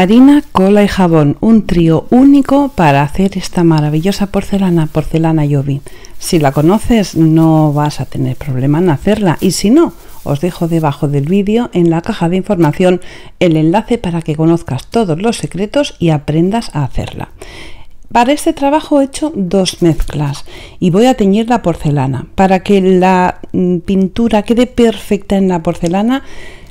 Harina, cola y jabón, un trío único para hacer esta maravillosa porcelana, porcelana Yobi. Si la conoces no vas a tener problema en hacerla y si no, os dejo debajo del vídeo en la caja de información el enlace para que conozcas todos los secretos y aprendas a hacerla. Para este trabajo he hecho dos mezclas y voy a teñir la porcelana. Para que la mm, pintura quede perfecta en la porcelana,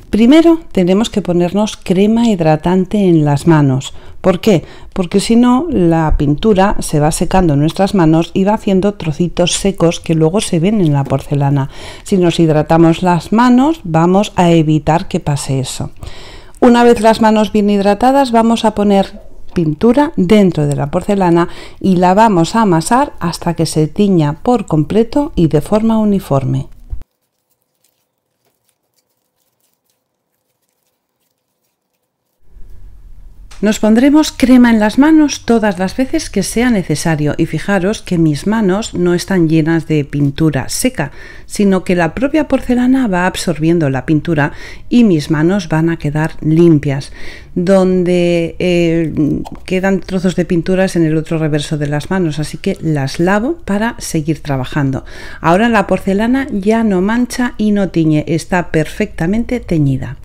Primero tenemos que ponernos crema hidratante en las manos. ¿Por qué? Porque si no, la pintura se va secando en nuestras manos y va haciendo trocitos secos que luego se ven en la porcelana. Si nos hidratamos las manos, vamos a evitar que pase eso. Una vez las manos bien hidratadas, vamos a poner pintura dentro de la porcelana y la vamos a amasar hasta que se tiña por completo y de forma uniforme. Nos pondremos crema en las manos todas las veces que sea necesario y fijaros que mis manos no están llenas de pintura seca, sino que la propia porcelana va absorbiendo la pintura y mis manos van a quedar limpias. Donde eh, quedan trozos de pinturas en el otro reverso de las manos, así que las lavo para seguir trabajando. Ahora la porcelana ya no mancha y no tiñe, está perfectamente teñida.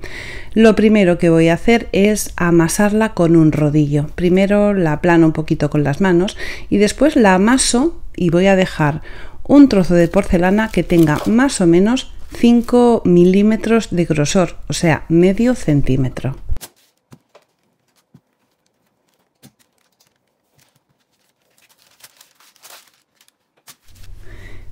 Lo primero que voy a hacer es amasarla con un rodillo. Primero la aplano un poquito con las manos y después la amaso y voy a dejar un trozo de porcelana que tenga más o menos 5 milímetros de grosor, o sea, medio centímetro.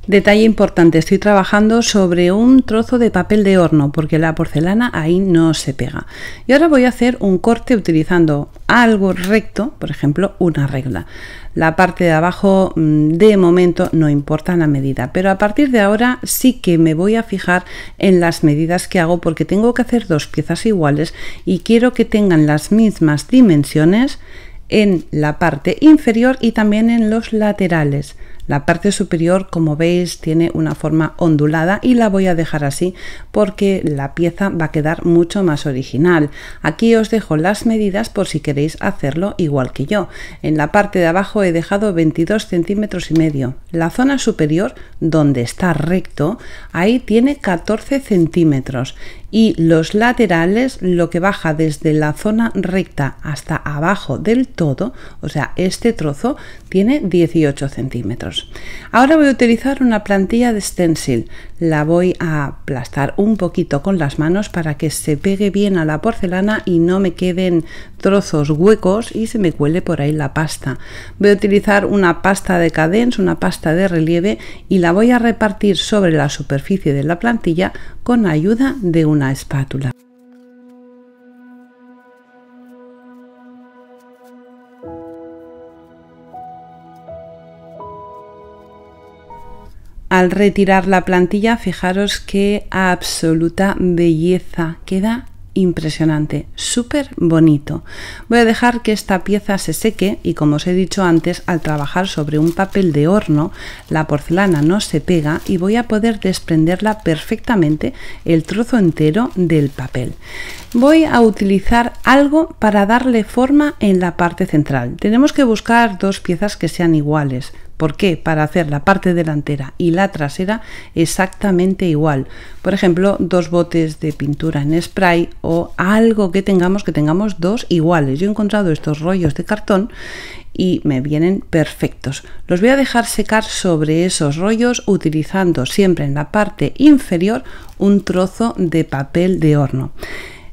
Detalle importante, estoy trabajando sobre un trozo de papel de horno porque la porcelana ahí no se pega. Y ahora voy a hacer un corte utilizando algo recto, por ejemplo una regla. La parte de abajo mm, de momento no importa la medida, pero a partir de ahora sí que me voy a fijar en las medidas que hago porque tengo que hacer dos piezas iguales y quiero que tengan las mismas dimensiones en la parte inferior y también en los laterales. La parte superior, como veis, tiene una forma ondulada y la voy a dejar así porque la pieza va a quedar mucho más original. Aquí os dejo las medidas por si queréis hacerlo igual que yo. En la parte de abajo he dejado 22 centímetros y medio. La zona superior, donde está recto, ahí tiene 14 centímetros y los laterales lo que baja desde la zona recta hasta abajo del todo, o sea, este trozo tiene 18 centímetros. Ahora voy a utilizar una plantilla de stencil la voy a aplastar un poquito con las manos para que se pegue bien a la porcelana y no me queden trozos huecos y se me cuele por ahí la pasta. Voy a utilizar una pasta de cadence, una pasta de relieve y la voy a repartir sobre la superficie de la plantilla con ayuda de una espátula. al retirar la plantilla, fijaros qué absoluta belleza queda impresionante, súper bonito. Voy a dejar que esta pieza se seque y como os he dicho antes, al trabajar sobre un papel de horno, la porcelana no se pega y voy a poder desprenderla perfectamente el trozo entero del papel. Voy a utilizar algo para darle forma en la parte central. Tenemos que buscar dos piezas que sean iguales ¿Por qué? Para hacer la parte delantera y la trasera exactamente igual. Por ejemplo, dos botes de pintura en spray o algo que tengamos que tengamos dos iguales. Yo he encontrado estos rollos de cartón y me vienen perfectos. Los voy a dejar secar sobre esos rollos utilizando siempre en la parte inferior un trozo de papel de horno.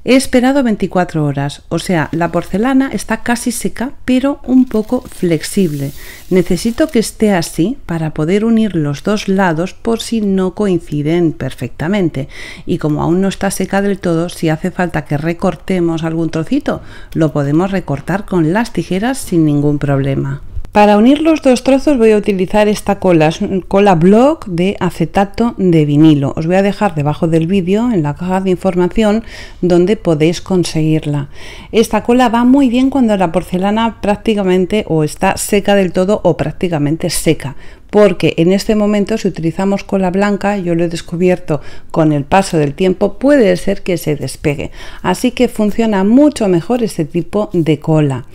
He esperado 24 horas, o sea, la porcelana está casi seca pero un poco flexible. Necesito que esté así para poder unir los dos lados por si no coinciden perfectamente. Y como aún no está seca del todo, si hace falta que recortemos algún trocito, lo podemos recortar con las tijeras sin ningún problema. Para unir los dos trozos voy a utilizar esta cola, es una cola block de acetato de vinilo. Os voy a dejar debajo del vídeo en la caja de información donde podéis conseguirla. Esta cola va muy bien cuando la porcelana prácticamente o está seca del todo o prácticamente seca porque en este momento si utilizamos cola blanca, yo lo he descubierto con el paso del tiempo, puede ser que se despegue. Así que funciona mucho mejor este tipo de cola.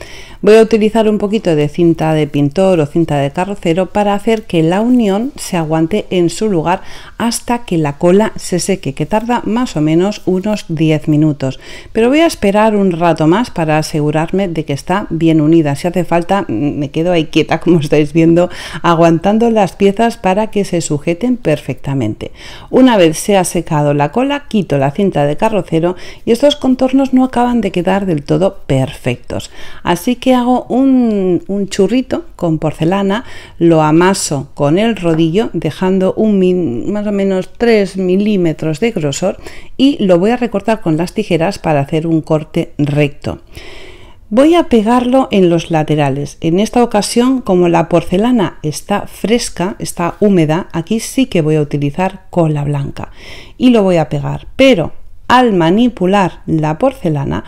Voy a utilizar un poquito de cinta de pintor o cinta de carrocero para hacer que la unión se aguante en su lugar hasta que la cola se seque, que tarda más o menos unos 10 minutos. Pero voy a esperar un rato más para asegurarme de que está bien unida. Si hace falta, me quedo ahí quieta, como estáis viendo, aguantando las piezas para que se sujeten perfectamente. Una vez se ha secado la cola, quito la cinta de carrocero y estos contornos no acaban de quedar del todo perfectos. Así que hago un, un churrito con porcelana, lo amaso con el rodillo dejando un más o menos 3 milímetros de grosor y lo voy a recortar con las tijeras para hacer un corte recto. Voy a pegarlo en los laterales. En esta ocasión, como la porcelana está fresca, está húmeda, aquí sí que voy a utilizar cola blanca y lo voy a pegar. Pero al manipular la porcelana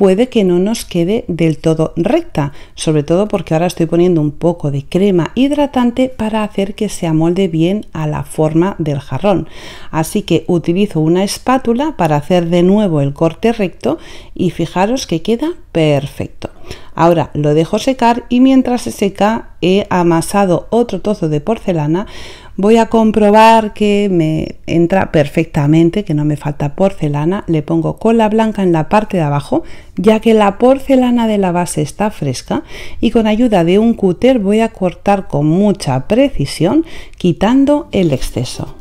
puede que no nos quede del todo recta, sobre todo porque ahora estoy poniendo un poco de crema hidratante para hacer que se amolde bien a la forma del jarrón. Así que utilizo una espátula para hacer de nuevo el corte recto y fijaros que queda perfecto. Ahora lo dejo secar y mientras se seca he amasado otro trozo de porcelana Voy a comprobar que me entra perfectamente, que no me falta porcelana. Le pongo cola blanca en la parte de abajo, ya que la porcelana de la base está fresca. Y con ayuda de un cúter voy a cortar con mucha precisión, quitando el exceso.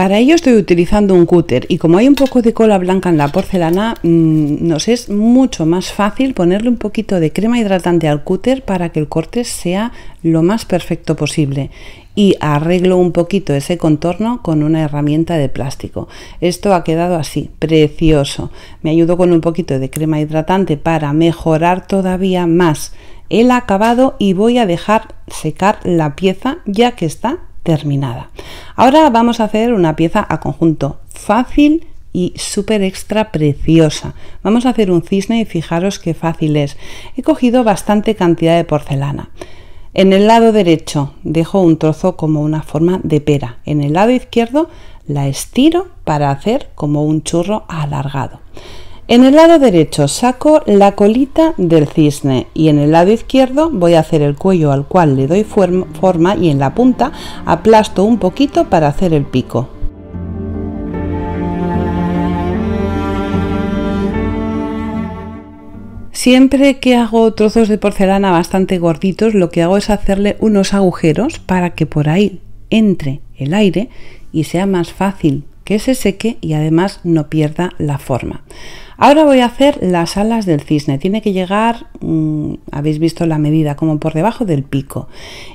Para ello estoy utilizando un cúter y como hay un poco de cola blanca en la porcelana, mm, nos es mucho más fácil ponerle un poquito de crema hidratante al cúter para que el corte sea lo más perfecto posible y arreglo un poquito ese contorno con una herramienta de plástico. Esto ha quedado así, precioso. Me ayudo con un poquito de crema hidratante para mejorar todavía más el acabado y voy a dejar secar la pieza ya que está terminada. Ahora vamos a hacer una pieza a conjunto fácil y súper extra preciosa. Vamos a hacer un cisne y fijaros qué fácil es. He cogido bastante cantidad de porcelana. En el lado derecho dejo un trozo como una forma de pera. En el lado izquierdo la estiro para hacer como un churro alargado. En el lado derecho saco la colita del cisne y en el lado izquierdo voy a hacer el cuello al cual le doy forma y en la punta aplasto un poquito para hacer el pico. Siempre que hago trozos de porcelana bastante gorditos, lo que hago es hacerle unos agujeros para que por ahí entre el aire y sea más fácil que se seque y además no pierda la forma. Ahora voy a hacer las alas del cisne. Tiene que llegar, mm, habéis visto la medida, como por debajo del pico.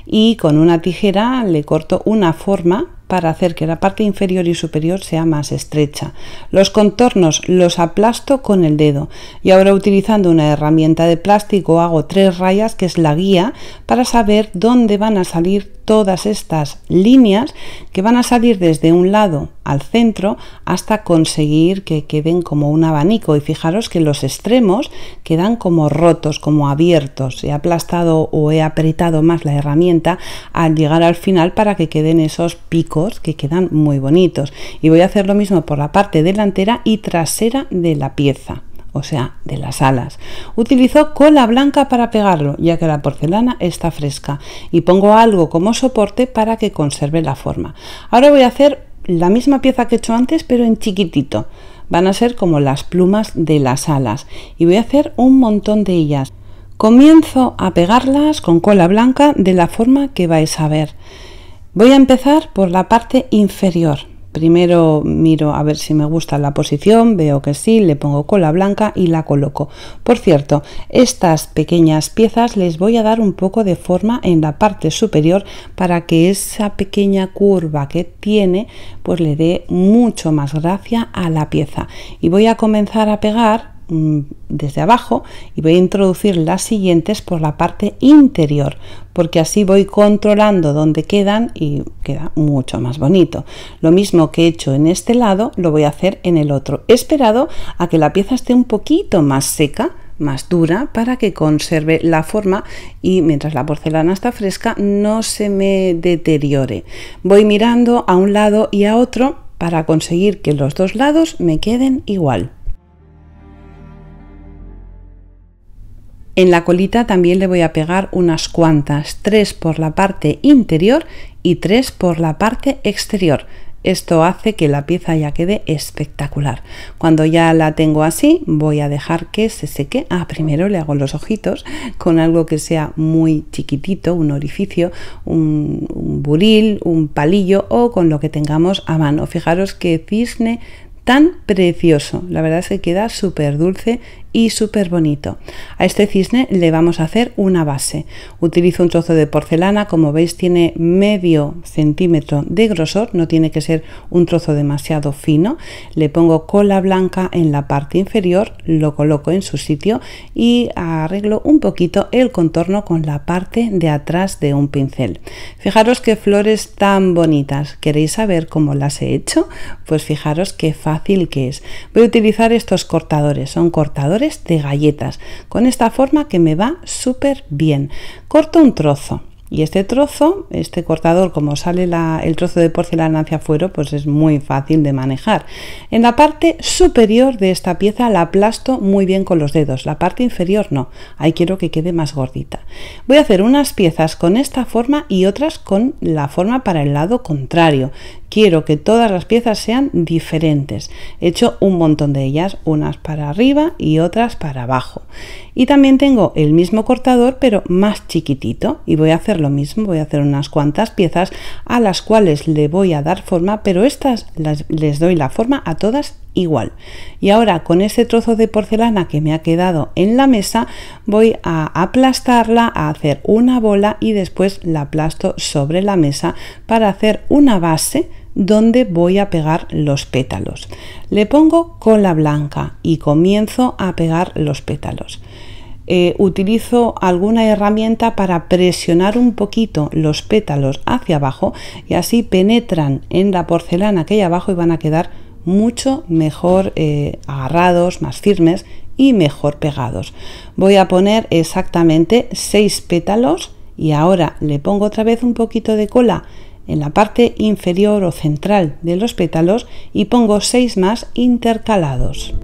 Y con una tijera le corto una forma para hacer que la parte inferior y superior sea más estrecha. Los contornos los aplasto con el dedo y ahora utilizando una herramienta de plástico hago tres rayas que es la guía para saber dónde van a salir todas estas líneas que van a salir desde un lado al centro hasta conseguir que queden como un abanico y fijaros que los extremos quedan como rotos, como abiertos. He aplastado o he apretado más la herramienta al llegar al final para que queden esos picos que quedan muy bonitos. Y voy a hacer lo mismo por la parte delantera y trasera de la pieza o sea, de las alas. Utilizo cola blanca para pegarlo, ya que la porcelana está fresca, y pongo algo como soporte para que conserve la forma. Ahora voy a hacer la misma pieza que he hecho antes, pero en chiquitito. Van a ser como las plumas de las alas y voy a hacer un montón de ellas. Comienzo a pegarlas con cola blanca de la forma que vais a ver. Voy a empezar por la parte inferior. Primero miro a ver si me gusta la posición, veo que sí, le pongo cola blanca y la coloco. Por cierto, estas pequeñas piezas les voy a dar un poco de forma en la parte superior para que esa pequeña curva que tiene pues le dé mucho más gracia a la pieza. Y voy a comenzar a pegar Mm, desde abajo y voy a introducir las siguientes por la parte interior porque así voy controlando dónde quedan y queda mucho más bonito lo mismo que he hecho en este lado lo voy a hacer en el otro he esperado a que la pieza esté un poquito más seca más dura para que conserve la forma y mientras la porcelana está fresca no se me deteriore voy mirando a un lado y a otro para conseguir que los dos lados me queden igual En la colita también le voy a pegar unas cuantas, tres por la parte interior y tres por la parte exterior. Esto hace que la pieza ya quede espectacular. Cuando ya la tengo así, voy a dejar que se seque. Ah, primero le hago los ojitos con algo que sea muy chiquitito, un orificio, un, buril, un palillo o con lo que tengamos a mano. Fijaros que cisne tan precioso. La verdad es que queda súper dulce y súper bonito. A este cisne le vamos a hacer una base. Utilizo un trozo de porcelana, como veis tiene medio centímetro de grosor, no tiene que ser un trozo demasiado fino. Le pongo cola blanca en la parte inferior, lo coloco en su sitio y arreglo un poquito el contorno con la parte de atrás de un pincel. Fijaros qué flores tan bonitas. ¿Queréis saber cómo las he hecho? Pues fijaros qué fácil que es. Voy a utilizar estos cortadores, son cortadores de galletas, con esta forma que me va súper bien. Corto un trozo. Y este trozo, este cortador, como sale el trozo de porcelana hacia afuera, pues es muy fácil de manejar. En la parte superior de esta pieza la aplasto muy bien con los dedos, la parte inferior no, ahí quiero que quede más gordita. Voy a hacer unas piezas con esta forma y otras con la forma para el lado contrario. Quiero que todas las piezas sean diferentes. He hecho un montón de ellas, unas para arriba y otras para abajo. Y también tengo el mismo cortador, pero más chiquitito. Y voy a hacer lo mismo, voy a hacer unas cuantas piezas a las cuales le voy a dar forma, pero estas las, les doy la forma a todas igual. Y ahora con este trozo de porcelana que me ha quedado en la mesa voy a aplastarla, a hacer una bola y después la aplasto sobre la mesa para hacer una base donde voy a pegar los pétalos. Le pongo cola blanca y comienzo a pegar los pétalos. Eh, utilizo alguna herramienta para presionar un poquito los pétalos hacia abajo y así penetran en la porcelana que hay abajo y van a quedar mucho mejor eh, agarrados, más firmes y mejor pegados. Voy a poner exactamente 6 pétalos y ahora le pongo otra vez un poquito de cola en la parte inferior o central de los pétalos y pongo 6 más intercalados.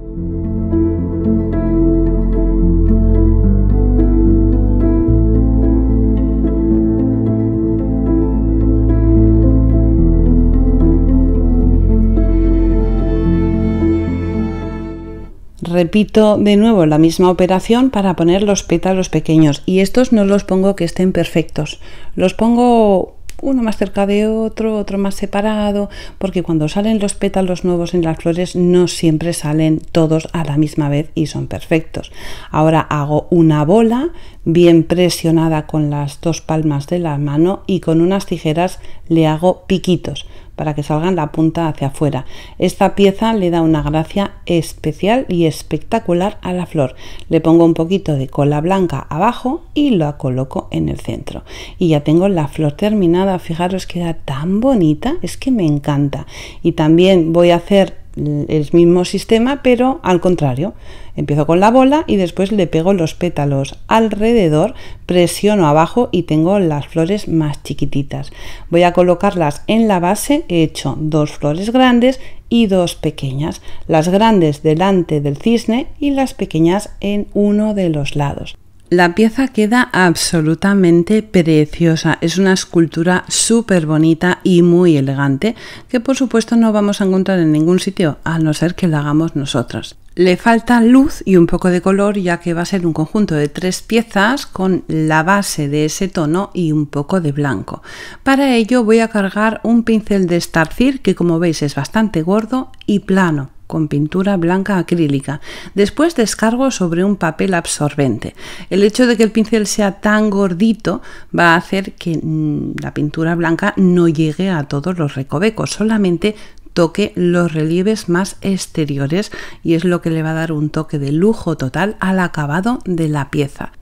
repito de nuevo la misma operación para poner los pétalos pequeños y estos no los pongo que estén perfectos, los pongo uno más cerca de otro, otro más separado, porque cuando salen los pétalos nuevos en las flores no siempre salen todos a la misma vez y son perfectos. Ahora hago una bola bien presionada con las dos palmas de la mano y con unas tijeras le hago piquitos para que salgan la punta hacia afuera. Esta pieza le da una gracia especial y espectacular a la flor. Le pongo un poquito de cola blanca abajo y la coloco en el centro. Y ya tengo la flor terminada. Fijaros, queda tan bonita. Es que me encanta. Y también voy a hacer el mismo sistema, pero al contrario. Empiezo con la bola y después le pego los pétalos alrededor, presiono abajo y tengo las flores más chiquititas. Voy a colocarlas en la base, he hecho dos flores grandes y dos pequeñas, las grandes delante del cisne y las pequeñas en uno de los lados. La pieza queda absolutamente preciosa, es una escultura súper bonita y muy elegante que por supuesto no vamos a encontrar en ningún sitio a no ser que la hagamos nosotros. Le falta luz y un poco de color ya que va a ser un conjunto de tres piezas con la base de ese tono y un poco de blanco. Para ello voy a cargar un pincel de Starcir que como veis es bastante gordo y plano con pintura blanca acrílica. Después descargo sobre un papel absorbente. El hecho de que el pincel sea tan gordito va a hacer que mm, la pintura blanca no llegue a todos los recovecos, solamente toque los relieves más exteriores y es lo que le va a dar un toque de lujo total al acabado de la pieza.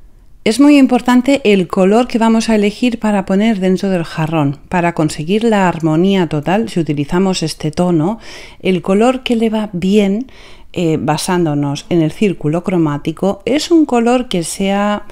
Es muy importante el color que vamos a elegir para poner dentro del jarrón. Para conseguir la armonía total, si utilizamos este tono, el color que le va bien, eh, basándonos en el círculo cromático, es un color que sea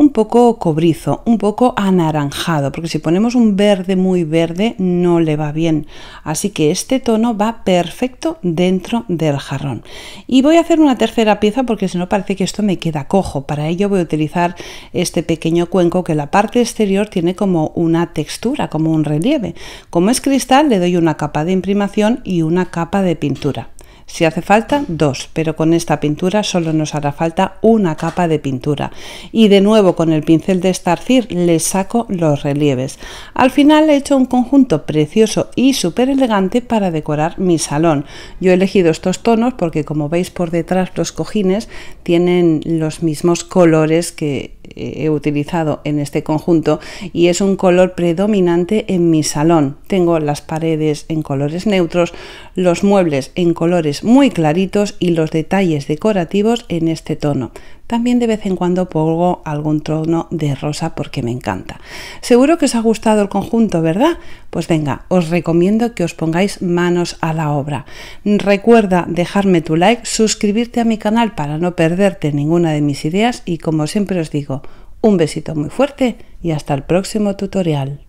un poco cobrizo, un poco anaranjado, porque si ponemos un verde muy verde no le va bien. Así que este tono va perfecto dentro del jarrón. Y voy a hacer una tercera pieza porque si no parece que esto me queda cojo. Para ello voy a utilizar este pequeño cuenco que la parte exterior tiene como una textura, como un relieve. Como es cristal le doy una capa de imprimación y una capa de pintura. Si hace falta, dos, pero con esta pintura solo nos hará falta una capa de pintura. Y de nuevo con el pincel de estarcir le saco los relieves. Al final he hecho un conjunto precioso y súper elegante para decorar mi salón. Yo he elegido estos tonos porque como veis por detrás los cojines tienen los mismos colores que eh, he utilizado en este conjunto y es un color predominante en mi salón. Tengo las paredes en colores neutros, los muebles en colores muy claritos y los detalles decorativos en este tono. También de vez en cuando pongo algún tono de rosa porque me encanta. Seguro que os ha gustado el conjunto, ¿verdad? Pues venga, os recomiendo que os pongáis manos a la obra. Recuerda dejarme tu like, suscribirte a mi canal para no perderte ninguna de mis ideas y como siempre os digo, un besito muy fuerte y hasta el próximo tutorial.